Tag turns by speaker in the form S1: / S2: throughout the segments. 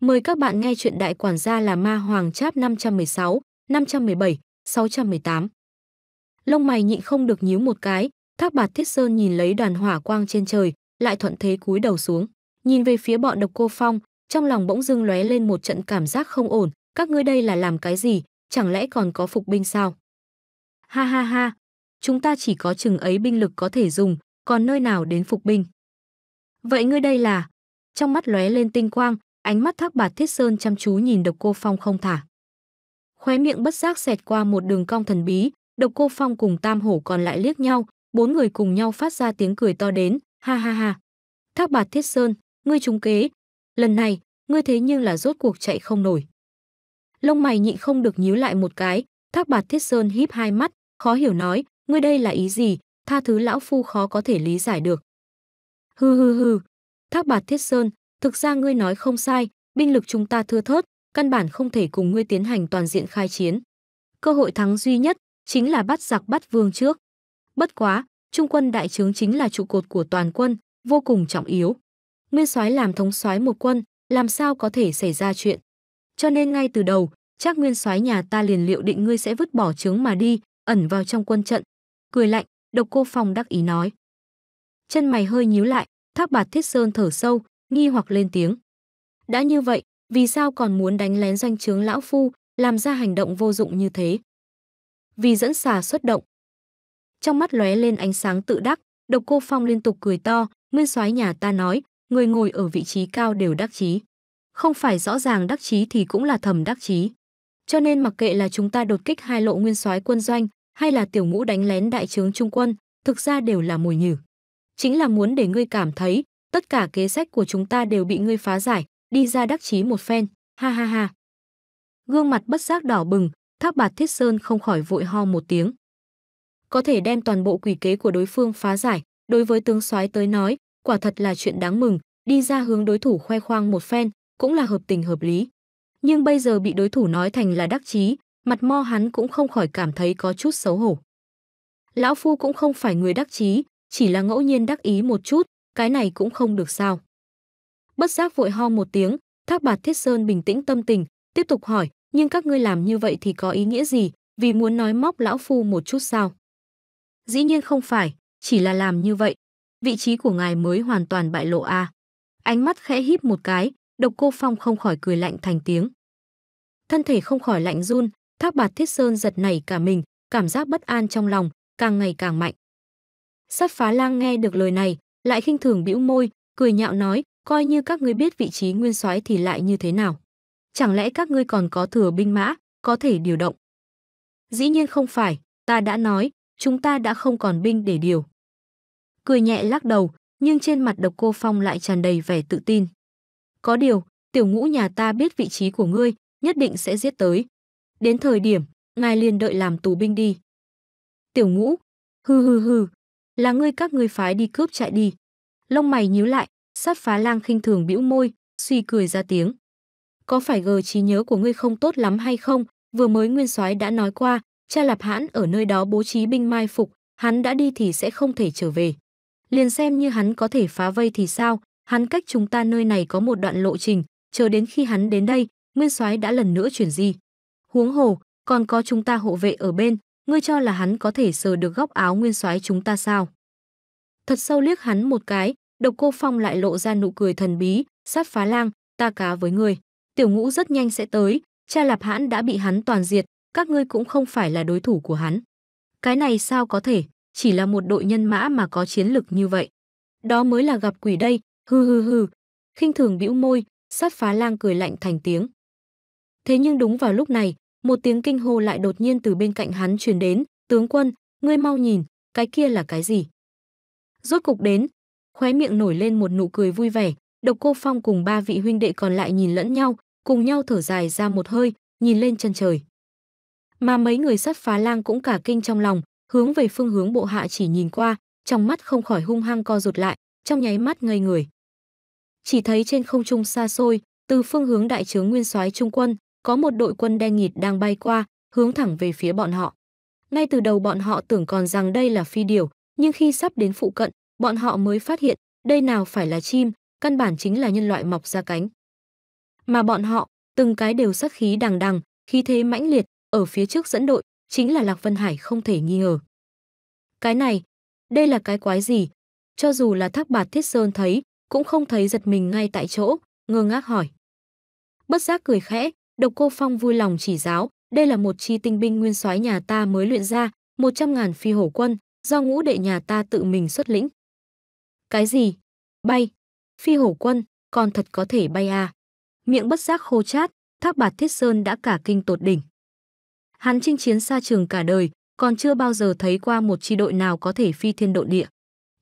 S1: Mời các bạn nghe chuyện Đại Quản gia là Ma Hoàng Cháp 516, 517, 618. Lông mày nhịn không được nhíu một cái, Thác Bạt Thiết Sơn nhìn lấy đoàn hỏa quang trên trời, lại thuận thế cúi đầu xuống, nhìn về phía bọn Độc Cô Phong, trong lòng bỗng dưng lóe lên một trận cảm giác không ổn, các ngươi đây là làm cái gì, chẳng lẽ còn có phục binh sao? Ha ha ha, chúng ta chỉ có chừng ấy binh lực có thể dùng, còn nơi nào đến phục binh. Vậy ngươi đây là? Trong mắt lóe lên tinh quang, ánh mắt thác bạt thiết sơn chăm chú nhìn độc cô phong không thả khóe miệng bất giác xẹt qua một đường cong thần bí độc cô phong cùng tam hổ còn lại liếc nhau bốn người cùng nhau phát ra tiếng cười to đến ha ha ha thác bạt thiết sơn ngươi trúng kế lần này ngươi thế nhưng là rốt cuộc chạy không nổi lông mày nhịn không được nhíu lại một cái thác bạt thiết sơn híp hai mắt khó hiểu nói ngươi đây là ý gì tha thứ lão phu khó có thể lý giải được hư hư hư thác bạt thiết sơn Thực ra ngươi nói không sai, binh lực chúng ta thưa thớt, căn bản không thể cùng ngươi tiến hành toàn diện khai chiến. Cơ hội thắng duy nhất chính là bắt giặc bắt vương trước. Bất quá, trung quân đại trướng chính là trụ cột của toàn quân, vô cùng trọng yếu. Nguyên soái làm thống soái một quân, làm sao có thể xảy ra chuyện. Cho nên ngay từ đầu, chắc nguyên soái nhà ta liền liệu định ngươi sẽ vứt bỏ trướng mà đi, ẩn vào trong quân trận. Cười lạnh, độc cô phong đắc ý nói. Chân mày hơi nhíu lại, thác bạt thiết sơn thở sâu, nghi hoặc lên tiếng. Đã như vậy, vì sao còn muốn đánh lén doanh trướng lão phu, làm ra hành động vô dụng như thế? Vì dẫn xà xuất động. Trong mắt lóe lên ánh sáng tự đắc, Độc Cô Phong liên tục cười to, nguyên soái nhà ta nói, người ngồi ở vị trí cao đều đắc chí. Không phải rõ ràng đắc chí thì cũng là thầm đắc chí. Cho nên mặc kệ là chúng ta đột kích hai lộ nguyên soái quân doanh, hay là tiểu ngũ đánh lén đại trướng trung quân, thực ra đều là mồi nhử. Chính là muốn để ngươi cảm thấy, tất cả kế sách của chúng ta đều bị ngươi phá giải, đi ra đắc chí một phen, ha ha ha. Gương mặt bất giác đỏ bừng, Thác Bạt Thiết Sơn không khỏi vội ho một tiếng. Có thể đem toàn bộ quỷ kế của đối phương phá giải, đối với tướng soái tới nói, quả thật là chuyện đáng mừng, đi ra hướng đối thủ khoe khoang một phen, cũng là hợp tình hợp lý. Nhưng bây giờ bị đối thủ nói thành là đắc chí, mặt mo hắn cũng không khỏi cảm thấy có chút xấu hổ. Lão Phu cũng không phải người đắc chí, chỉ là ngẫu nhiên đắc ý một chút, cái này cũng không được sao. Bất giác vội ho một tiếng, Thác Bạt Thiết Sơn bình tĩnh tâm tình, tiếp tục hỏi, nhưng các ngươi làm như vậy thì có ý nghĩa gì, vì muốn nói móc lão phu một chút sao? Dĩ nhiên không phải, chỉ là làm như vậy. Vị trí của ngài mới hoàn toàn bại lộ a. À. Ánh mắt khẽ híp một cái, Độc Cô Phong không khỏi cười lạnh thành tiếng. Thân thể không khỏi lạnh run, Thác Bạt Thiết Sơn giật nảy cả mình, cảm giác bất an trong lòng càng ngày càng mạnh. Sát Phá Lang nghe được lời này, lại khinh thường bĩu môi, cười nhạo nói, coi như các ngươi biết vị trí nguyên soái thì lại như thế nào? Chẳng lẽ các ngươi còn có thừa binh mã, có thể điều động? Dĩ nhiên không phải, ta đã nói, chúng ta đã không còn binh để điều. Cười nhẹ lắc đầu, nhưng trên mặt độc cô Phong lại tràn đầy vẻ tự tin. Có điều, tiểu ngũ nhà ta biết vị trí của ngươi, nhất định sẽ giết tới. Đến thời điểm, ngài liền đợi làm tù binh đi. Tiểu ngũ, hừ hừ hừ là ngươi các ngươi phái đi cướp chạy đi. Lông mày nhíu lại, sát phá lang khinh thường bĩu môi, suy cười ra tiếng. Có phải gờ trí nhớ của ngươi không tốt lắm hay không? Vừa mới nguyên soái đã nói qua, cha lạp hãn ở nơi đó bố trí binh mai phục, hắn đã đi thì sẽ không thể trở về. Liền xem như hắn có thể phá vây thì sao, hắn cách chúng ta nơi này có một đoạn lộ trình, chờ đến khi hắn đến đây, nguyên soái đã lần nữa chuyển gì? Huống hồ, còn có chúng ta hộ vệ ở bên, ngươi cho là hắn có thể sờ được góc áo nguyên soái chúng ta sao? Thật sâu liếc hắn một cái, độc cô phong lại lộ ra nụ cười thần bí, sát phá lang, ta cá với ngươi. Tiểu ngũ rất nhanh sẽ tới, cha lạp hãn đã bị hắn toàn diệt, các ngươi cũng không phải là đối thủ của hắn. Cái này sao có thể, chỉ là một đội nhân mã mà có chiến lực như vậy. Đó mới là gặp quỷ đây, hư hư hư. khinh thường bĩu môi, sát phá lang cười lạnh thành tiếng. Thế nhưng đúng vào lúc này, một tiếng kinh hô lại đột nhiên từ bên cạnh hắn truyền đến, tướng quân, ngươi mau nhìn, cái kia là cái gì? Rốt cục đến, khóe miệng nổi lên một nụ cười vui vẻ, độc cô phong cùng ba vị huynh đệ còn lại nhìn lẫn nhau, cùng nhau thở dài ra một hơi, nhìn lên chân trời. Mà mấy người sắt phá lang cũng cả kinh trong lòng, hướng về phương hướng bộ hạ chỉ nhìn qua, trong mắt không khỏi hung hăng co rụt lại, trong nháy mắt ngây người. Chỉ thấy trên không trung xa xôi, từ phương hướng đại trướng nguyên soái trung quân, có một đội quân đen nghịt đang bay qua, hướng thẳng về phía bọn họ. Ngay từ đầu bọn họ tưởng còn rằng đây là phi điểu, nhưng khi sắp đến phụ cận, bọn họ mới phát hiện đây nào phải là chim, căn bản chính là nhân loại mọc ra cánh. Mà bọn họ, từng cái đều sắc khí đằng đằng, khí thế mãnh liệt, ở phía trước dẫn đội, chính là Lạc Vân Hải không thể nghi ngờ. Cái này, đây là cái quái gì? Cho dù là thác bạt thiết sơn thấy, cũng không thấy giật mình ngay tại chỗ, ngơ ngác hỏi. Bất giác cười khẽ, Độc Cô Phong vui lòng chỉ giáo, đây là một chi tinh binh nguyên soái nhà ta mới luyện ra, 100.000 phi hổ quân, do ngũ đệ nhà ta tự mình xuất lĩnh. Cái gì? Bay? Phi hổ quân, còn thật có thể bay à? Miệng bất giác khô chát, Thác Bạt Thiết Sơn đã cả kinh tột đỉnh. Hắn chinh chiến xa trường cả đời, còn chưa bao giờ thấy qua một chi đội nào có thể phi thiên độ địa.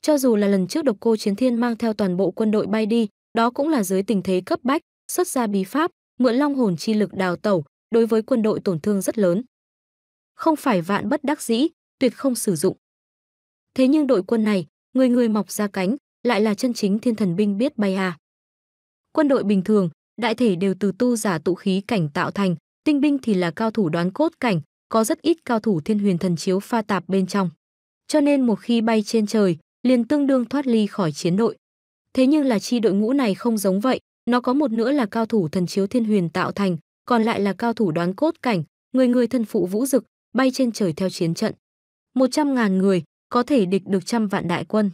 S1: Cho dù là lần trước độc cô chiến thiên mang theo toàn bộ quân đội bay đi, đó cũng là dưới tình thế cấp bách, xuất ra bí pháp, mượn long hồn chi lực đào tẩu, đối với quân đội tổn thương rất lớn. Không phải vạn bất đắc dĩ, tuyệt không sử dụng. Thế nhưng đội quân này, người người mọc ra cánh, lại là chân chính thiên thần binh biết bay à. Quân đội bình thường, đại thể đều từ tu giả tụ khí cảnh tạo thành, tinh binh thì là cao thủ đoán cốt cảnh, có rất ít cao thủ thiên huyền thần chiếu pha tạp bên trong. Cho nên một khi bay trên trời, liền tương đương thoát ly khỏi chiến đội. Thế nhưng là chi đội ngũ này không giống vậy, nó có một nữa là cao thủ thần chiếu thiên huyền tạo thành, còn lại là cao thủ đoán cốt cảnh, người người thân phụ vũ dực, bay trên trời theo chiến trận. một trăm ngàn người, có thể địch được trăm vạn đại quân.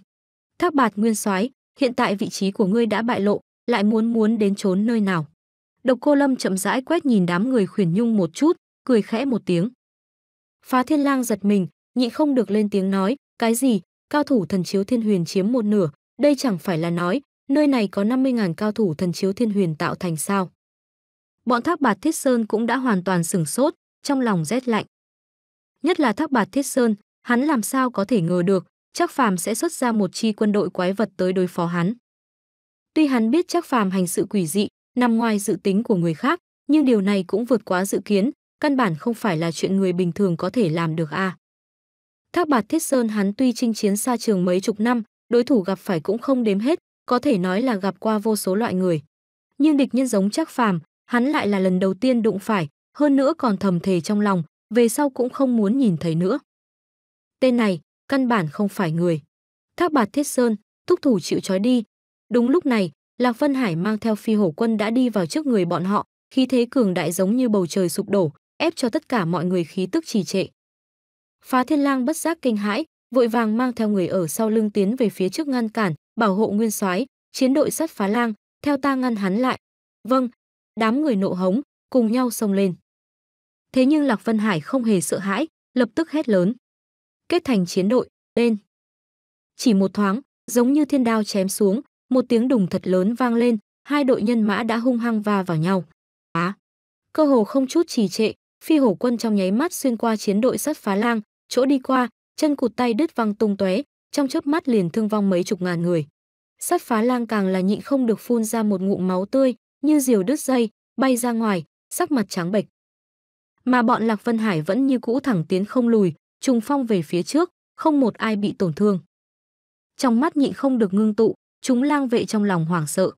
S1: Thác bạt nguyên soái hiện tại vị trí của ngươi đã bại lộ, lại muốn muốn đến trốn nơi nào. Độc cô lâm chậm rãi quét nhìn đám người khuyển nhung một chút, cười khẽ một tiếng. Phá thiên lang giật mình, nhịn không được lên tiếng nói, cái gì, cao thủ thần chiếu thiên huyền chiếm một nửa, đây chẳng phải là nói, Nơi này có 50.000 cao thủ thần chiếu thiên huyền tạo thành sao. Bọn thác bạt thiết sơn cũng đã hoàn toàn sửng sốt, trong lòng rét lạnh. Nhất là thác bạt thiết sơn, hắn làm sao có thể ngờ được, chắc phàm sẽ xuất ra một chi quân đội quái vật tới đối phó hắn. Tuy hắn biết chắc phàm hành sự quỷ dị, nằm ngoài dự tính của người khác, nhưng điều này cũng vượt quá dự kiến, căn bản không phải là chuyện người bình thường có thể làm được a. À. Thác Bạt Thiết Sơn hắn tuy chinh chiến xa trường mấy chục năm, đối thủ gặp phải cũng không đếm hết, có thể nói là gặp qua vô số loại người. Nhưng địch nhân giống chắc phàm, hắn lại là lần đầu tiên đụng phải, hơn nữa còn thầm thề trong lòng, về sau cũng không muốn nhìn thấy nữa. Tên này, căn bản không phải người. Thác bạt thiết sơn, thúc thủ chịu trói đi. Đúng lúc này, Lạc Vân Hải mang theo phi hổ quân đã đi vào trước người bọn họ, khí thế cường đại giống như bầu trời sụp đổ, ép cho tất cả mọi người khí tức trì trệ. Phá Thiên Lang bất giác kinh hãi, vội vàng mang theo người ở sau lưng tiến về phía trước ngăn cản, bảo hộ nguyên soái chiến đội sắt phá lang theo ta ngăn hắn lại vâng đám người nộ hống cùng nhau xông lên thế nhưng lạc vân hải không hề sợ hãi lập tức hét lớn kết thành chiến đội lên chỉ một thoáng giống như thiên đao chém xuống một tiếng đùng thật lớn vang lên hai đội nhân mã đã hung hăng va vào nhau á cơ hồ không chút trì trệ phi hổ quân trong nháy mắt xuyên qua chiến đội sắt phá lang chỗ đi qua chân cụt tay đứt văng tung tóe trong chớp mắt liền thương vong mấy chục ngàn người. Sát phá lang càng là nhịn không được phun ra một ngụm máu tươi, như diều đứt dây, bay ra ngoài, sắc mặt trắng bệch. Mà bọn Lạc Vân Hải vẫn như cũ thẳng tiến không lùi, trùng phong về phía trước, không một ai bị tổn thương. Trong mắt nhịn không được ngưng tụ, chúng lang vệ trong lòng hoảng sợ.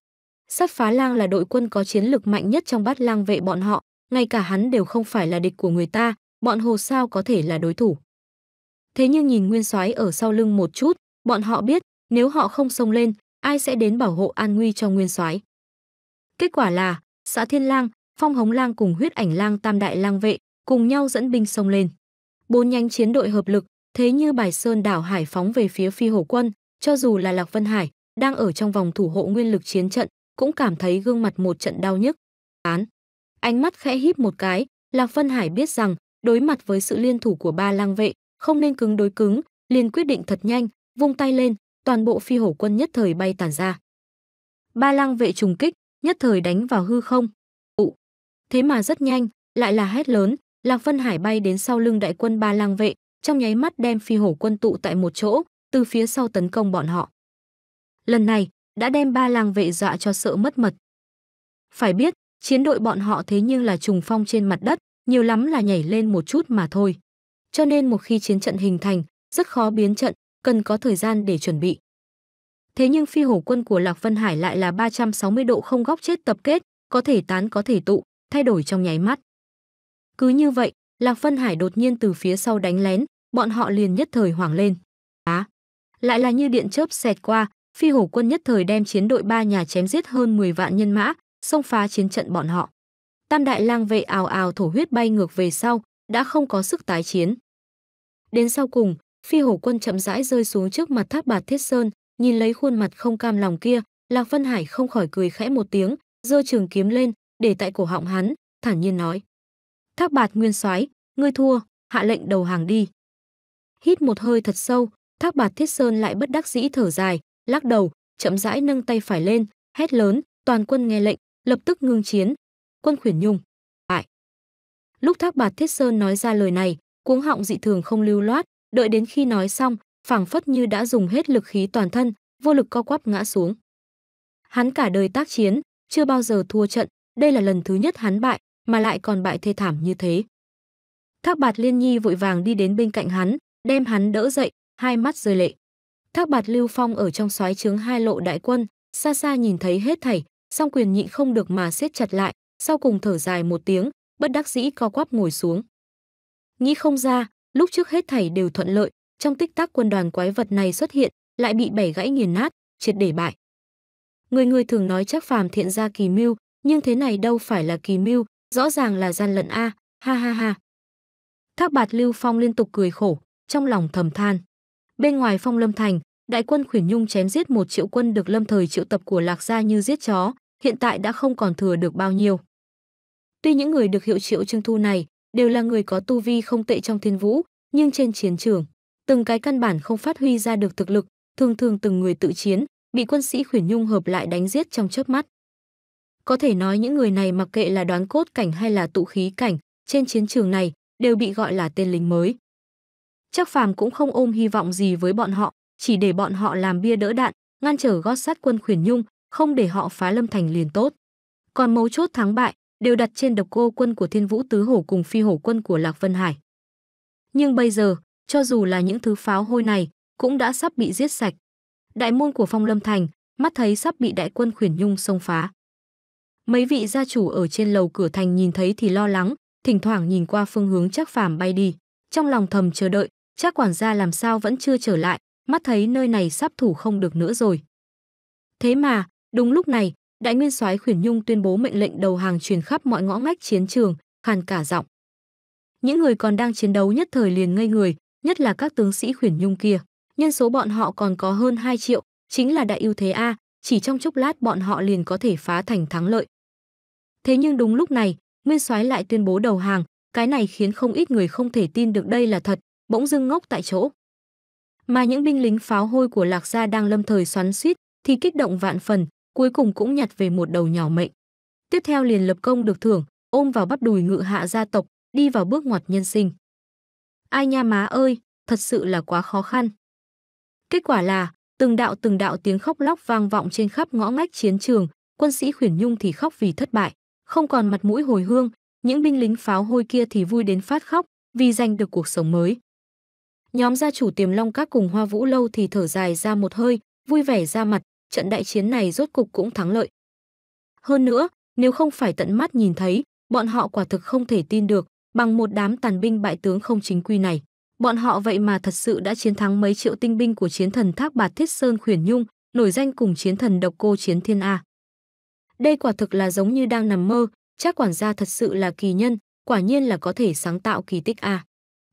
S1: Sát phá lang là đội quân có chiến lực mạnh nhất trong bát lang vệ bọn họ, ngay cả hắn đều không phải là địch của người ta, bọn hồ sao có thể là đối thủ. Thế nhưng nhìn Nguyên Soái ở sau lưng một chút, bọn họ biết, nếu họ không xông lên, ai sẽ đến bảo hộ an nguy cho Nguyên Soái. Kết quả là, xã Thiên Lang, Phong Hống Lang cùng Huyết Ảnh Lang Tam Đại Lang vệ cùng nhau dẫn binh xông lên. Bốn nhánh chiến đội hợp lực, thế như bài sơn đảo hải phóng về phía Phi Hổ quân, cho dù là Lạc Vân Hải đang ở trong vòng thủ hộ nguyên lực chiến trận, cũng cảm thấy gương mặt một trận đau nhức. Án. Ánh mắt khẽ híp một cái, Lạc Vân Hải biết rằng, đối mặt với sự liên thủ của ba lang vệ, không nên cứng đối cứng, liền quyết định thật nhanh, vung tay lên, toàn bộ phi hổ quân nhất thời bay tản ra. Ba lăng vệ trùng kích, nhất thời đánh vào hư không. Ụ. Thế mà rất nhanh, lại là hét lớn, Lạc Vân Hải bay đến sau lưng đại quân ba lăng vệ, trong nháy mắt đem phi hổ quân tụ tại một chỗ, từ phía sau tấn công bọn họ. Lần này, đã đem ba làng vệ dọa cho sợ mất mật. Phải biết, chiến đội bọn họ thế nhưng là trùng phong trên mặt đất, nhiều lắm là nhảy lên một chút mà thôi cho nên một khi chiến trận hình thành, rất khó biến trận, cần có thời gian để chuẩn bị. Thế nhưng phi hổ quân của Lạc Vân Hải lại là 360 độ không góc chết tập kết, có thể tán có thể tụ, thay đổi trong nháy mắt. Cứ như vậy, Lạc Vân Hải đột nhiên từ phía sau đánh lén, bọn họ liền nhất thời hoảng lên. Á! lại là như điện chớp xẹt qua, phi hổ quân nhất thời đem chiến đội ba nhà chém giết hơn 10 vạn nhân mã, xông phá chiến trận bọn họ. Tam đại lang vệ ào ào thổ huyết bay ngược về sau, đã không có sức tái chiến. Đến sau cùng, phi hổ quân chậm rãi rơi xuống trước mặt tháp bạt thiết sơn, nhìn lấy khuôn mặt không cam lòng kia, Lạc Vân Hải không khỏi cười khẽ một tiếng, giơ trường kiếm lên, để tại cổ họng hắn, thản nhiên nói: tháp Bạt Nguyên Soái, ngươi thua, hạ lệnh đầu hàng đi." Hít một hơi thật sâu, tháp Bạt Thiết Sơn lại bất đắc dĩ thở dài, lắc đầu, chậm rãi nâng tay phải lên, hét lớn, toàn quân nghe lệnh, lập tức ngưng chiến. Quân Khuyển Nhung, bại. Lúc Thác Bạt Thiết Sơn nói ra lời này, cuống họng dị thường không lưu loát, đợi đến khi nói xong, phảng phất như đã dùng hết lực khí toàn thân, vô lực co quắp ngã xuống. Hắn cả đời tác chiến, chưa bao giờ thua trận, đây là lần thứ nhất hắn bại, mà lại còn bại thê thảm như thế. Thác Bạt Liên Nhi vội vàng đi đến bên cạnh hắn, đem hắn đỡ dậy, hai mắt rơi lệ. Thác Bạt Lưu Phong ở trong soái trướng hai lộ đại quân, xa xa nhìn thấy hết thảy, song quyền nhịn không được mà siết chặt lại, sau cùng thở dài một tiếng, bất đắc dĩ co quắp ngồi xuống. Nghĩ không ra, lúc trước hết thảy đều thuận lợi, trong tích tắc quân đoàn quái vật này xuất hiện, lại bị bẻ gãy nghiền nát, triệt để bại. Người người thường nói chắc phàm thiện ra kỳ mưu, nhưng thế này đâu phải là kỳ mưu, rõ ràng là gian lận a, ha ha ha. Thác bạt Lưu Phong liên tục cười khổ, trong lòng thầm than. Bên ngoài Phong Lâm Thành, đại quân Khuyển Nhung chém giết một triệu quân được lâm thời triệu tập của Lạc Gia như giết chó, hiện tại đã không còn thừa được bao nhiêu. Tuy những người được hiệu triệu trưng thu này đều là người có tu vi không tệ trong thiên vũ, nhưng trên chiến trường, từng cái căn bản không phát huy ra được thực lực, thường thường từng người tự chiến, bị quân sĩ khuyển nhung hợp lại đánh giết trong chớp mắt. Có thể nói những người này mặc kệ là đoán cốt cảnh hay là tụ khí cảnh, trên chiến trường này đều bị gọi là tên lính mới. Chắc phàm cũng không ôm hy vọng gì với bọn họ, chỉ để bọn họ làm bia đỡ đạn, ngăn trở gót sát quân khuyển nhung, không để họ phá lâm thành liền tốt. Còn mấu chốt thắng bại đều đặt trên độc cô quân của Thiên Vũ Tứ Hổ cùng phi hổ quân của Lạc Vân Hải. Nhưng bây giờ, cho dù là những thứ pháo hôi này, cũng đã sắp bị giết sạch. Đại môn của Phong Lâm Thành, mắt thấy sắp bị đại quân khuyển nhung xông phá. Mấy vị gia chủ ở trên lầu cửa thành nhìn thấy thì lo lắng, thỉnh thoảng nhìn qua phương hướng chắc phàm bay đi. Trong lòng thầm chờ đợi, chắc quản gia làm sao vẫn chưa trở lại, mắt thấy nơi này sắp thủ không được nữa rồi. Thế mà, đúng lúc này, Đại nguyên soái Khuyển Nhung tuyên bố mệnh lệnh đầu hàng truyền khắp mọi ngõ ngách chiến trường, khàn cả giọng. Những người còn đang chiến đấu nhất thời liền ngây người, nhất là các tướng sĩ Khuyển Nhung kia. Nhân số bọn họ còn có hơn 2 triệu, chính là đại ưu thế a, chỉ trong chốc lát bọn họ liền có thể phá thành thắng lợi. Thế nhưng đúng lúc này, Nguyên soái lại tuyên bố đầu hàng, cái này khiến không ít người không thể tin được đây là thật, bỗng dưng ngốc tại chỗ. Mà những binh lính pháo hôi của Lạc Gia đang lâm thời xoắn suýt thì kích động vạn phần, cuối cùng cũng nhặt về một đầu nhỏ mệnh. Tiếp theo liền lập công được thưởng, ôm vào bắp đùi ngự hạ gia tộc, đi vào bước ngoặt nhân sinh. Ai nha má ơi, thật sự là quá khó khăn. Kết quả là, từng đạo từng đạo tiếng khóc lóc vang vọng trên khắp ngõ ngách chiến trường, quân sĩ khuyển nhung thì khóc vì thất bại, không còn mặt mũi hồi hương, những binh lính pháo hôi kia thì vui đến phát khóc vì giành được cuộc sống mới. Nhóm gia chủ tiềm long các cùng hoa vũ lâu thì thở dài ra một hơi, vui vẻ ra mặt, trận đại chiến này rốt cục cũng thắng lợi. Hơn nữa, nếu không phải tận mắt nhìn thấy, bọn họ quả thực không thể tin được, bằng một đám tàn binh bại tướng không chính quy này. Bọn họ vậy mà thật sự đã chiến thắng mấy triệu tinh binh của chiến thần Thác Bạt Thiết Sơn Khuyển Nhung, nổi danh cùng chiến thần độc cô chiến thiên A. Đây quả thực là giống như đang nằm mơ, chắc quản gia thật sự là kỳ nhân, quả nhiên là có thể sáng tạo kỳ tích A.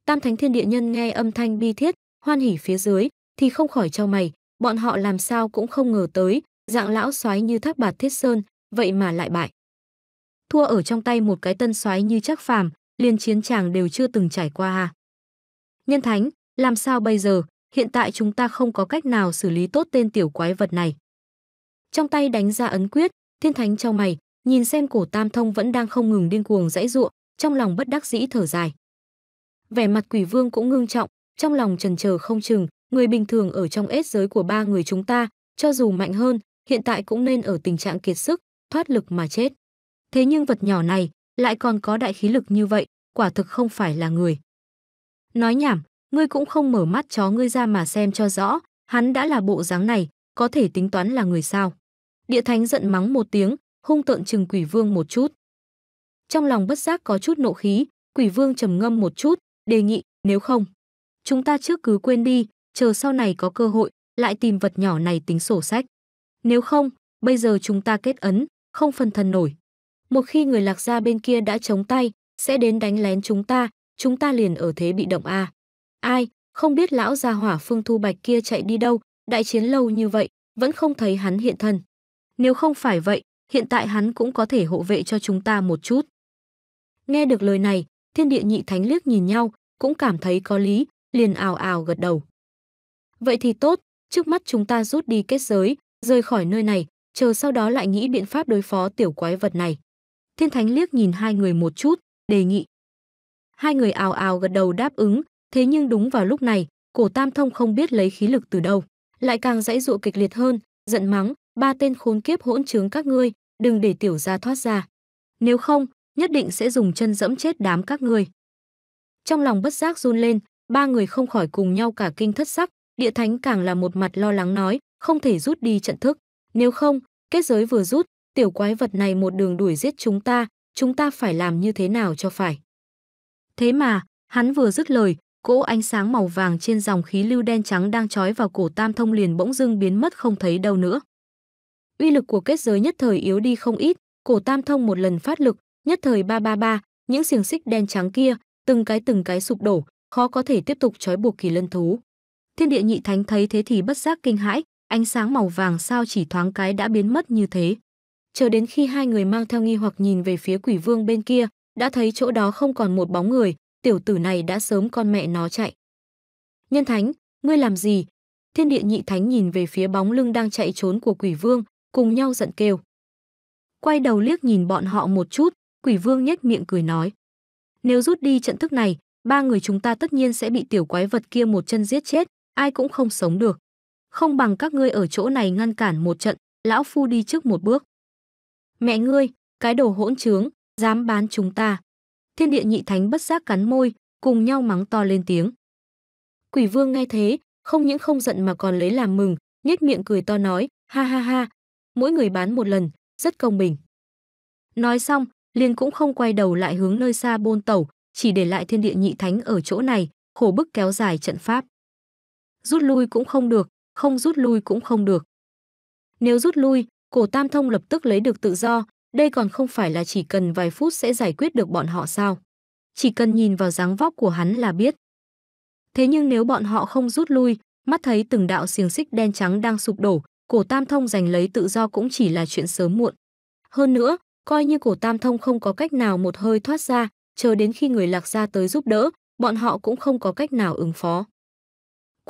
S1: Tam Thánh Thiên Địa Nhân nghe âm thanh bi thiết, hoan hỉ phía dưới, thì không khỏi cho mày, bọn họ làm sao cũng không ngờ tới, dạng lão soái như thác bạt thiết sơn, vậy mà lại bại. Thua ở trong tay một cái tân soái như chắc phàm, liên chiến chàng đều chưa từng trải qua à. Nhân thánh, làm sao bây giờ, hiện tại chúng ta không có cách nào xử lý tốt tên tiểu quái vật này. Trong tay đánh ra ấn quyết, thiên thánh trong mày, nhìn xem cổ tam thông vẫn đang không ngừng điên cuồng dãy ruộng, trong lòng bất đắc dĩ thở dài. Vẻ mặt quỷ vương cũng ngưng trọng, trong lòng trần chờ không chừng, người bình thường ở trong ết giới của ba người chúng ta, cho dù mạnh hơn, hiện tại cũng nên ở tình trạng kiệt sức, thoát lực mà chết. Thế nhưng vật nhỏ này lại còn có đại khí lực như vậy, quả thực không phải là người. Nói nhảm, ngươi cũng không mở mắt chó ngươi ra mà xem cho rõ, hắn đã là bộ dáng này, có thể tính toán là người sao. Địa thánh giận mắng một tiếng, hung tợn chừng quỷ vương một chút. Trong lòng bất giác có chút nộ khí, quỷ vương trầm ngâm một chút, đề nghị, nếu không. Chúng ta trước cứ quên đi, chờ sau này có cơ hội, lại tìm vật nhỏ này tính sổ sách. Nếu không, bây giờ chúng ta kết ấn, không phân thân nổi. Một khi người lạc gia bên kia đã chống tay, sẽ đến đánh lén chúng ta, chúng ta liền ở thế bị động a. À. Ai, không biết lão gia hỏa Phương Thu Bạch kia chạy đi đâu, đại chiến lâu như vậy, vẫn không thấy hắn hiện thân. Nếu không phải vậy, hiện tại hắn cũng có thể hộ vệ cho chúng ta một chút. Nghe được lời này, thiên địa nhị thánh liếc nhìn nhau, cũng cảm thấy có lý, liền ào ào gật đầu. Vậy thì tốt, trước mắt chúng ta rút đi kết giới, rời khỏi nơi này, chờ sau đó lại nghĩ biện pháp đối phó tiểu quái vật này. Thiên Thánh liếc nhìn hai người một chút, đề nghị. Hai người ào ào gật đầu đáp ứng, thế nhưng đúng vào lúc này, cổ Tam Thông không biết lấy khí lực từ đâu, lại càng dãy dụa kịch liệt hơn, giận mắng, ba tên khốn kiếp hỗn trướng các ngươi, đừng để tiểu gia thoát ra. Nếu không, nhất định sẽ dùng chân dẫm chết đám các ngươi. Trong lòng bất giác run lên, ba người không khỏi cùng nhau cả kinh thất sắc, Địa Thánh càng là một mặt lo lắng nói, không thể rút đi trận thức. Nếu không, kết giới vừa rút, tiểu quái vật này một đường đuổi giết chúng ta, chúng ta phải làm như thế nào cho phải. Thế mà, hắn vừa dứt lời, cỗ ánh sáng màu vàng trên dòng khí lưu đen trắng đang trói vào cổ tam thông liền bỗng dưng biến mất không thấy đâu nữa. Uy lực của kết giới nhất thời yếu đi không ít, cổ tam thông một lần phát lực, nhất thời ba ba ba, những xiềng xích đen trắng kia, từng cái từng cái sụp đổ, khó có thể tiếp tục trói buộc kỳ lân thú. Thiên địa nhị thánh thấy thế thì bất giác kinh hãi, ánh sáng màu vàng sao chỉ thoáng cái đã biến mất như thế. Chờ đến khi hai người mang theo nghi hoặc nhìn về phía quỷ vương bên kia, đã thấy chỗ đó không còn một bóng người, tiểu tử này đã sớm con mẹ nó chạy. Nhân thánh, ngươi làm gì? Thiên địa nhị thánh nhìn về phía bóng lưng đang chạy trốn của quỷ vương, cùng nhau giận kêu. Quay đầu liếc nhìn bọn họ một chút, quỷ vương nhếch miệng cười nói. Nếu rút đi trận thức này, ba người chúng ta tất nhiên sẽ bị tiểu quái vật kia một chân giết chết, ai cũng không sống được. Không bằng các ngươi ở chỗ này ngăn cản một trận, lão phu đi trước một bước. Mẹ ngươi, cái đồ hỗn trướng, dám bán chúng ta. Thiên địa nhị thánh bất giác cắn môi, cùng nhau mắng to lên tiếng. Quỷ vương nghe thế, không những không giận mà còn lấy làm mừng, nhếch miệng cười to nói, ha ha ha, mỗi người bán một lần, rất công bình. Nói xong, liền cũng không quay đầu lại hướng nơi xa bôn tẩu, chỉ để lại thiên địa nhị thánh ở chỗ này, khổ bức kéo dài trận pháp rút lui cũng không được, không rút lui cũng không được. Nếu rút lui, cổ Tam Thông lập tức lấy được tự do, đây còn không phải là chỉ cần vài phút sẽ giải quyết được bọn họ sao. Chỉ cần nhìn vào dáng vóc của hắn là biết. Thế nhưng nếu bọn họ không rút lui, mắt thấy từng đạo xiềng xích đen trắng đang sụp đổ, cổ Tam Thông giành lấy tự do cũng chỉ là chuyện sớm muộn. Hơn nữa, coi như cổ Tam Thông không có cách nào một hơi thoát ra, chờ đến khi người lạc gia tới giúp đỡ, bọn họ cũng không có cách nào ứng phó.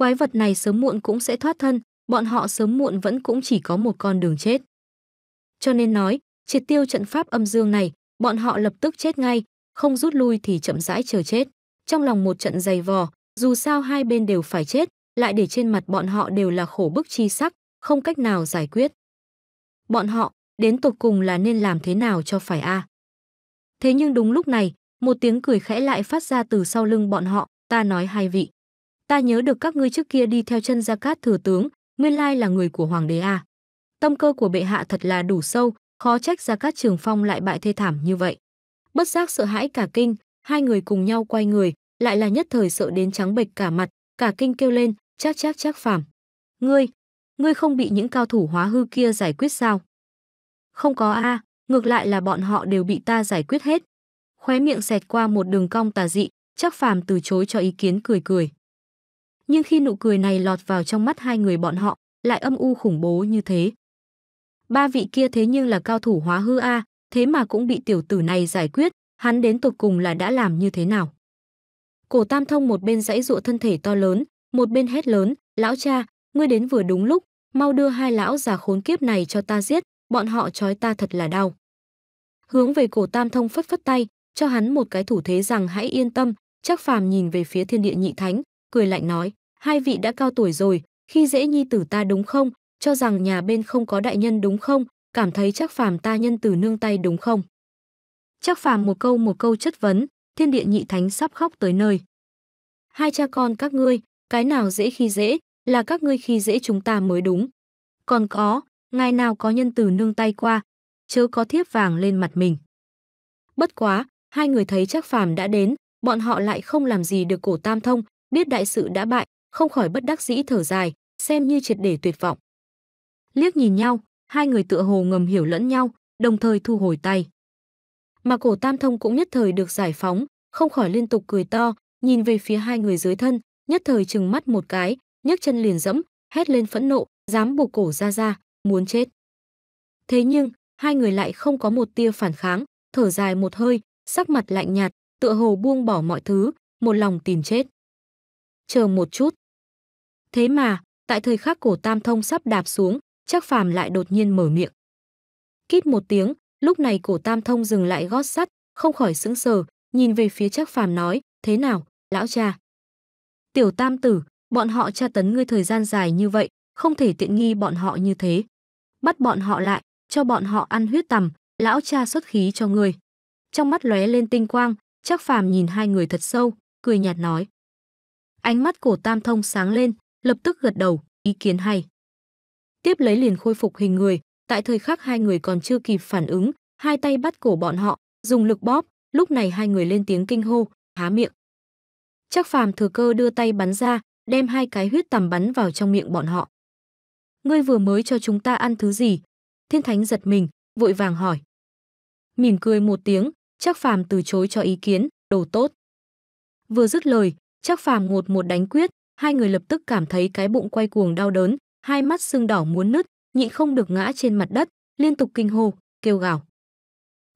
S1: Quái vật này sớm muộn cũng sẽ thoát thân, bọn họ sớm muộn vẫn cũng chỉ có một con đường chết. Cho nên nói, triệt tiêu trận pháp âm dương này, bọn họ lập tức chết ngay, không rút lui thì chậm rãi chờ chết. Trong lòng một trận dày vò, dù sao hai bên đều phải chết, lại để trên mặt bọn họ đều là khổ bức chi sắc, không cách nào giải quyết. Bọn họ, đến tột cùng là nên làm thế nào cho phải a à? Thế nhưng đúng lúc này, một tiếng cười khẽ lại phát ra từ sau lưng bọn họ, ta nói hai vị ta nhớ được các ngươi trước kia đi theo chân gia cát thừa tướng, nguyên lai là người của hoàng đế a à. Tâm cơ của bệ hạ thật là đủ sâu, khó trách gia cát trường phong lại bại thê thảm như vậy. Bất giác sợ hãi cả kinh, hai người cùng nhau quay người, lại là nhất thời sợ đến trắng bệch cả mặt, cả kinh kêu lên, chắc chắc chắc phàm. Ngươi, ngươi không bị những cao thủ hóa hư kia giải quyết sao? Không có a, ngược lại là bọn họ đều bị ta giải quyết hết. Khóe miệng xẹt qua một đường cong tà dị, chắc phàm từ chối cho ý kiến cười cười nhưng khi nụ cười này lọt vào trong mắt hai người bọn họ, lại âm u khủng bố như thế. Ba vị kia thế nhưng là cao thủ hóa hư a, thế mà cũng bị tiểu tử này giải quyết, hắn đến tột cùng là đã làm như thế nào? Cổ Tam Thông một bên dãy dụa thân thể to lớn, một bên hét lớn, "Lão cha, ngươi đến vừa đúng lúc, mau đưa hai lão già khốn kiếp này cho ta giết, bọn họ trói ta thật là đau." Hướng về Cổ Tam Thông phất phất tay, cho hắn một cái thủ thế rằng hãy yên tâm, chắc phàm nhìn về phía Thiên Địa Nhị Thánh, cười lạnh nói, hai vị đã cao tuổi rồi, khi dễ nhi tử ta đúng không, cho rằng nhà bên không có đại nhân đúng không, cảm thấy chắc phàm ta nhân tử nương tay đúng không. Chắc phàm một câu một câu chất vấn, thiên địa nhị thánh sắp khóc tới nơi. Hai cha con các ngươi, cái nào dễ khi dễ, là các ngươi khi dễ chúng ta mới đúng. Còn có, ngài nào có nhân tử nương tay qua, chớ có thiếp vàng lên mặt mình. Bất quá, hai người thấy chắc phàm đã đến, bọn họ lại không làm gì được cổ tam thông, biết đại sự đã bại, không khỏi bất đắc dĩ thở dài, xem như triệt để tuyệt vọng. Liếc nhìn nhau, hai người tựa hồ ngầm hiểu lẫn nhau, đồng thời thu hồi tay. Mà cổ tam thông cũng nhất thời được giải phóng, không khỏi liên tục cười to, nhìn về phía hai người dưới thân, nhất thời trừng mắt một cái, nhấc chân liền dẫm, hét lên phẫn nộ, dám buộc cổ ra ra, muốn chết. Thế nhưng, hai người lại không có một tia phản kháng, thở dài một hơi, sắc mặt lạnh nhạt, tựa hồ buông bỏ mọi thứ, một lòng tìm chết chờ một chút. Thế mà, tại thời khắc cổ tam thông sắp đạp xuống, chắc phàm lại đột nhiên mở miệng. Kít một tiếng, lúc này cổ tam thông dừng lại gót sắt, không khỏi sững sờ, nhìn về phía chắc phàm nói, thế nào, lão cha. Tiểu tam tử, bọn họ tra tấn ngươi thời gian dài như vậy, không thể tiện nghi bọn họ như thế. Bắt bọn họ lại, cho bọn họ ăn huyết tầm, lão cha xuất khí cho ngươi. Trong mắt lóe lên tinh quang, chắc phàm nhìn hai người thật sâu, cười nhạt nói. Ánh mắt cổ tam thông sáng lên, lập tức gật đầu, ý kiến hay. Tiếp lấy liền khôi phục hình người, tại thời khắc hai người còn chưa kịp phản ứng, hai tay bắt cổ bọn họ, dùng lực bóp, lúc này hai người lên tiếng kinh hô, há miệng. Chắc phàm thừa cơ đưa tay bắn ra, đem hai cái huyết tằm bắn vào trong miệng bọn họ. Ngươi vừa mới cho chúng ta ăn thứ gì? Thiên Thánh giật mình, vội vàng hỏi. Mỉm cười một tiếng, chắc phàm từ chối cho ý kiến, đồ tốt. Vừa dứt lời, Trác phàm ngột một đánh quyết, hai người lập tức cảm thấy cái bụng quay cuồng đau đớn, hai mắt sưng đỏ muốn nứt, nhịn không được ngã trên mặt đất, liên tục kinh hô, kêu gào.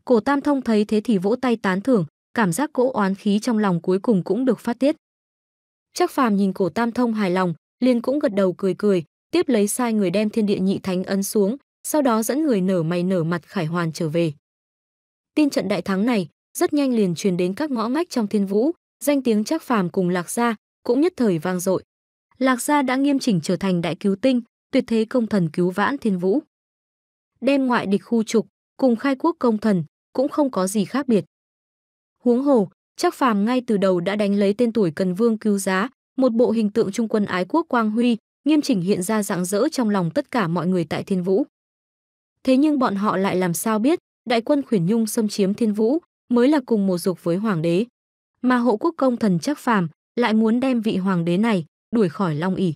S1: Cổ Tam Thông thấy thế thì vỗ tay tán thưởng, cảm giác cỗ oán khí trong lòng cuối cùng cũng được phát tiết. Trác phàm nhìn cổ Tam Thông hài lòng, liền cũng gật đầu cười cười, tiếp lấy sai người đem thiên địa nhị thánh ấn xuống, sau đó dẫn người nở mày nở mặt khải hoàn trở về. Tin trận đại thắng này rất nhanh liền truyền đến các ngõ ngách trong thiên vũ, danh tiếng chắc Phàm cùng Lạc Gia cũng nhất thời vang dội. Lạc Gia đã nghiêm chỉnh trở thành đại cứu tinh, tuyệt thế công thần cứu vãn thiên vũ. Đem ngoại địch khu trục, cùng khai quốc công thần cũng không có gì khác biệt. Huống hồ, chắc Phàm ngay từ đầu đã đánh lấy tên tuổi Cần Vương cứu giá, một bộ hình tượng trung quân ái quốc quang huy, nghiêm chỉnh hiện ra rạng rỡ trong lòng tất cả mọi người tại Thiên Vũ. Thế nhưng bọn họ lại làm sao biết, đại quân Khuyển Nhung xâm chiếm Thiên Vũ mới là cùng một dục với hoàng đế mà hộ quốc công thần chắc phàm lại muốn đem vị hoàng đế này đuổi khỏi long ỉ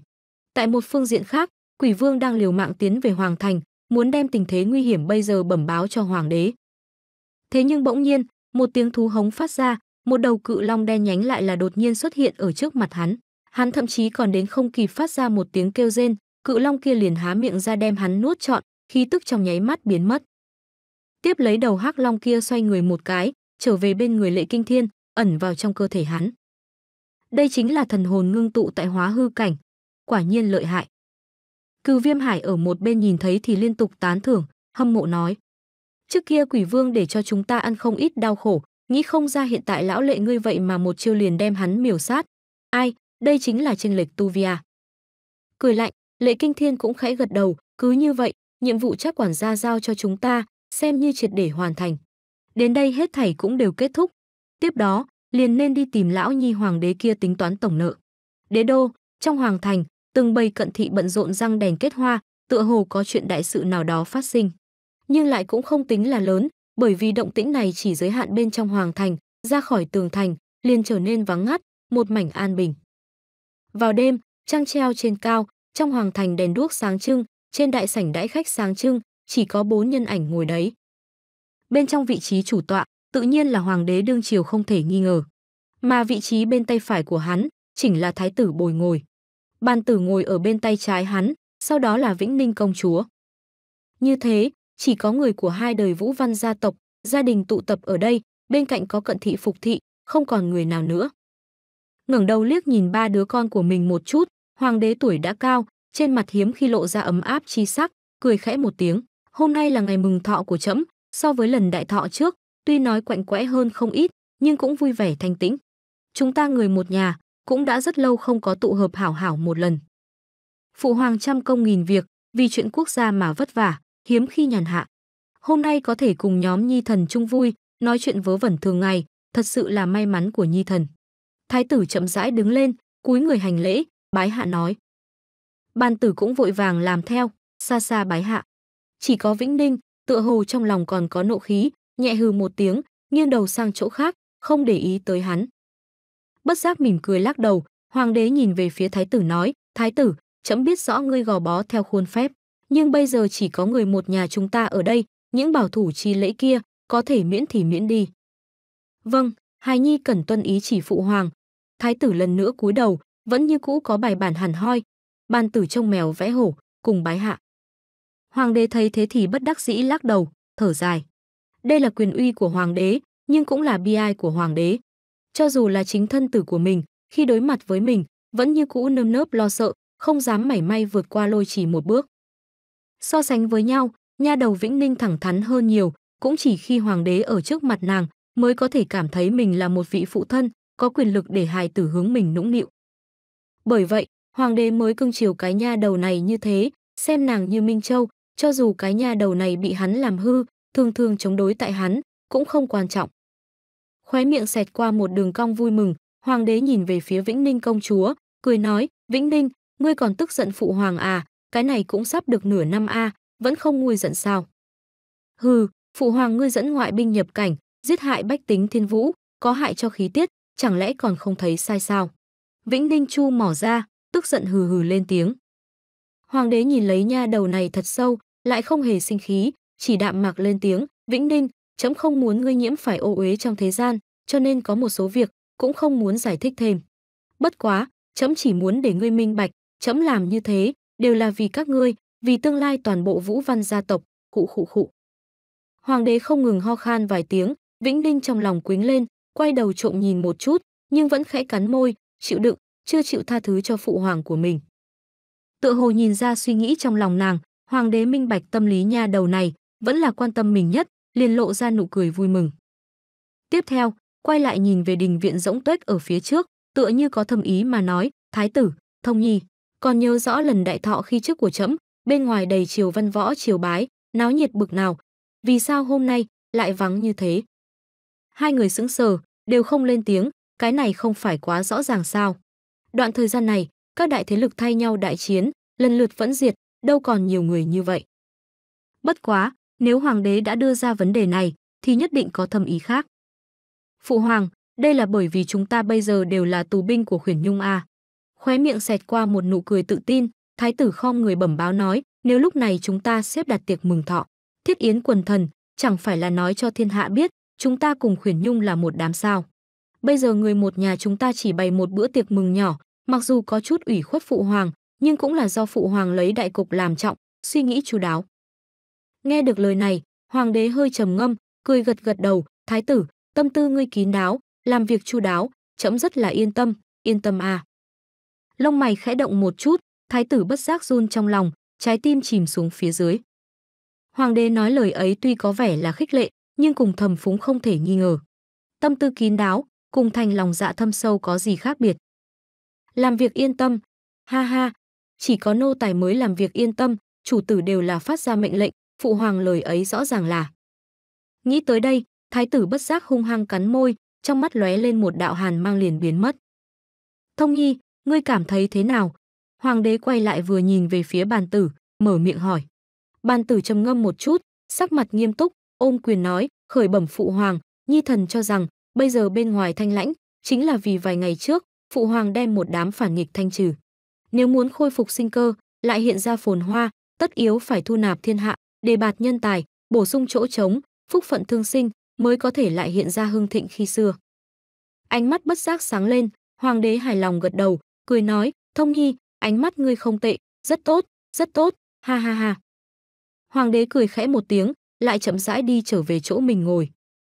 S1: tại một phương diện khác quỷ vương đang liều mạng tiến về hoàng thành muốn đem tình thế nguy hiểm bây giờ bẩm báo cho hoàng đế thế nhưng bỗng nhiên một tiếng thú hống phát ra một đầu cự long đen nhánh lại là đột nhiên xuất hiện ở trước mặt hắn hắn thậm chí còn đến không kịp phát ra một tiếng kêu rên cự long kia liền há miệng ra đem hắn nuốt trọn khí tức trong nháy mắt biến mất tiếp lấy đầu hắc long kia xoay người một cái trở về bên người lệ kinh thiên ẩn vào trong cơ thể hắn. Đây chính là thần hồn ngưng tụ tại hóa hư cảnh, quả nhiên lợi hại. Cừu Viêm Hải ở một bên nhìn thấy thì liên tục tán thưởng, hâm mộ nói: "Trước kia Quỷ Vương để cho chúng ta ăn không ít đau khổ, nghĩ không ra hiện tại lão lệ ngươi vậy mà một chiêu liền đem hắn miểu sát. Ai, đây chính là chênh lệch tu vi à. Cười lạnh, Lệ Kinh Thiên cũng khẽ gật đầu, cứ như vậy, nhiệm vụ chắc quản gia giao cho chúng ta, xem như triệt để hoàn thành. Đến đây hết thảy cũng đều kết thúc, Tiếp đó, liền nên đi tìm lão nhi hoàng đế kia tính toán tổng nợ. Đế đô, trong hoàng thành, từng bầy cận thị bận rộn răng đèn kết hoa, tựa hồ có chuyện đại sự nào đó phát sinh. Nhưng lại cũng không tính là lớn, bởi vì động tĩnh này chỉ giới hạn bên trong hoàng thành, ra khỏi tường thành, liền trở nên vắng ngắt, một mảnh an bình. Vào đêm, trăng treo trên cao, trong hoàng thành đèn đuốc sáng trưng, trên đại sảnh đãi khách sáng trưng, chỉ có bốn nhân ảnh ngồi đấy. Bên trong vị trí chủ tọa, tự nhiên là hoàng đế đương triều không thể nghi ngờ. Mà vị trí bên tay phải của hắn chỉnh là thái tử bồi ngồi. Ban tử ngồi ở bên tay trái hắn, sau đó là Vĩnh Ninh công chúa. Như thế, chỉ có người của hai đời Vũ Văn gia tộc, gia đình tụ tập ở đây, bên cạnh có cận thị phục thị, không còn người nào nữa. Ngẩng đầu liếc nhìn ba đứa con của mình một chút, hoàng đế tuổi đã cao, trên mặt hiếm khi lộ ra ấm áp chi sắc, cười khẽ một tiếng, "Hôm nay là ngày mừng thọ của trẫm, so với lần đại thọ trước, tuy nói quạnh quẽ hơn không ít, nhưng cũng vui vẻ thanh tĩnh. Chúng ta người một nhà, cũng đã rất lâu không có tụ hợp hảo hảo một lần. Phụ hoàng trăm công nghìn việc, vì chuyện quốc gia mà vất vả, hiếm khi nhàn hạ. Hôm nay có thể cùng nhóm nhi thần chung vui, nói chuyện vớ vẩn thường ngày, thật sự là may mắn của nhi thần. Thái tử chậm rãi đứng lên, cúi người hành lễ, bái hạ nói. Ban tử cũng vội vàng làm theo, xa xa bái hạ. Chỉ có Vĩnh Ninh, tựa hồ trong lòng còn có nộ khí, nhẹ hừ một tiếng, nghiêng đầu sang chỗ khác, không để ý tới hắn. Bất giác mỉm cười lắc đầu, hoàng đế nhìn về phía thái tử nói, thái tử, chấm biết rõ ngươi gò bó theo khuôn phép, nhưng bây giờ chỉ có người một nhà chúng ta ở đây, những bảo thủ chi lễ kia, có thể miễn thì miễn đi. Vâng, hài nhi cần tuân ý chỉ phụ hoàng. Thái tử lần nữa cúi đầu, vẫn như cũ có bài bản hẳn hoi. Ban tử trông mèo vẽ hổ, cùng bái hạ. Hoàng đế thấy thế thì bất đắc dĩ lắc đầu, thở dài. Đây là quyền uy của hoàng đế, nhưng cũng là bi ai của hoàng đế. Cho dù là chính thân tử của mình, khi đối mặt với mình, vẫn như cũ nơm nớp lo sợ, không dám mảy may vượt qua lôi chỉ một bước. So sánh với nhau, nha đầu Vĩnh Ninh thẳng thắn hơn nhiều, cũng chỉ khi hoàng đế ở trước mặt nàng mới có thể cảm thấy mình là một vị phụ thân, có quyền lực để hài tử hướng mình nũng nịu. Bởi vậy, hoàng đế mới cưng chiều cái nha đầu này như thế, xem nàng như Minh Châu, cho dù cái nha đầu này bị hắn làm hư, thường thường chống đối tại hắn, cũng không quan trọng. Khóe miệng xẹt qua một đường cong vui mừng, hoàng đế nhìn về phía Vĩnh Ninh công chúa, cười nói, Vĩnh Ninh, ngươi còn tức giận phụ hoàng à, cái này cũng sắp được nửa năm a, vẫn không nguôi giận sao. Hừ, phụ hoàng ngươi dẫn ngoại binh nhập cảnh, giết hại bách tính thiên vũ, có hại cho khí tiết, chẳng lẽ còn không thấy sai sao. Vĩnh Ninh Chu mỏ ra, tức giận hừ hừ lên tiếng. Hoàng đế nhìn lấy nha đầu này thật sâu, lại không hề sinh khí, chỉ đạm mạc lên tiếng, Vĩnh Ninh, chấm không muốn ngươi nhiễm phải ô uế trong thế gian, cho nên có một số việc cũng không muốn giải thích thêm. Bất quá, chấm chỉ muốn để ngươi minh bạch, chấm làm như thế đều là vì các ngươi, vì tương lai toàn bộ Vũ Văn gia tộc, cụ khụ khụ. Hoàng đế không ngừng ho khan vài tiếng, Vĩnh Ninh trong lòng quính lên, quay đầu trộm nhìn một chút, nhưng vẫn khẽ cắn môi, chịu đựng, chưa chịu tha thứ cho phụ hoàng của mình. Tựa hồ nhìn ra suy nghĩ trong lòng nàng, hoàng đế minh bạch tâm lý nha đầu này, vẫn là quan tâm mình nhất, liền lộ ra nụ cười vui mừng. Tiếp theo, quay lại nhìn về đình viện rỗng tuếch ở phía trước, tựa như có thâm ý mà nói, "Thái tử, Thông Nhi, còn nhớ rõ lần đại thọ khi trước của trẫm, bên ngoài đầy triều văn võ triều bái, náo nhiệt bực nào, vì sao hôm nay lại vắng như thế?" Hai người sững sờ, đều không lên tiếng, cái này không phải quá rõ ràng sao? Đoạn thời gian này, các đại thế lực thay nhau đại chiến, lần lượt vẫn diệt, đâu còn nhiều người như vậy. Bất quá, nếu hoàng đế đã đưa ra vấn đề này thì nhất định có thâm ý khác. Phụ hoàng, đây là bởi vì chúng ta bây giờ đều là tù binh của khuyển nhung à. Khóe miệng xẹt qua một nụ cười tự tin, thái tử khom người bẩm báo nói, nếu lúc này chúng ta xếp đặt tiệc mừng thọ, thiết yến quần thần, chẳng phải là nói cho thiên hạ biết, chúng ta cùng khuyển nhung là một đám sao. Bây giờ người một nhà chúng ta chỉ bày một bữa tiệc mừng nhỏ, mặc dù có chút ủy khuất phụ hoàng, nhưng cũng là do phụ hoàng lấy đại cục làm trọng, suy nghĩ chú đáo. Nghe được lời này, hoàng đế hơi trầm ngâm, cười gật gật đầu, "Thái tử, tâm tư ngươi kín đáo, làm việc chu đáo, trẫm rất là yên tâm, yên tâm à." Lông mày khẽ động một chút, thái tử bất giác run trong lòng, trái tim chìm xuống phía dưới. Hoàng đế nói lời ấy tuy có vẻ là khích lệ, nhưng cùng thầm phúng không thể nghi ngờ. Tâm tư kín đáo, cùng thành lòng dạ thâm sâu có gì khác biệt. Làm việc yên tâm, ha ha, chỉ có nô tài mới làm việc yên tâm, chủ tử đều là phát ra mệnh lệnh, phụ hoàng lời ấy rõ ràng là. Nghĩ tới đây, thái tử bất giác hung hăng cắn môi, trong mắt lóe lên một đạo hàn mang liền biến mất. Thông Nhi, ngươi cảm thấy thế nào? Hoàng đế quay lại vừa nhìn về phía bàn tử, mở miệng hỏi. Bàn tử trầm ngâm một chút, sắc mặt nghiêm túc, ôm quyền nói, khởi bẩm phụ hoàng, Nhi thần cho rằng, bây giờ bên ngoài thanh lãnh, chính là vì vài ngày trước, phụ hoàng đem một đám phản nghịch thanh trừ. Nếu muốn khôi phục sinh cơ, lại hiện ra phồn hoa, tất yếu phải thu nạp thiên hạ, đề bạt nhân tài, bổ sung chỗ trống, phúc phận thương sinh mới có thể lại hiện ra hưng thịnh khi xưa. Ánh mắt bất giác sáng lên, hoàng đế hài lòng gật đầu, cười nói, thông nhi, ánh mắt ngươi không tệ, rất tốt, rất tốt, ha ha ha. Hoàng đế cười khẽ một tiếng, lại chậm rãi đi trở về chỗ mình ngồi.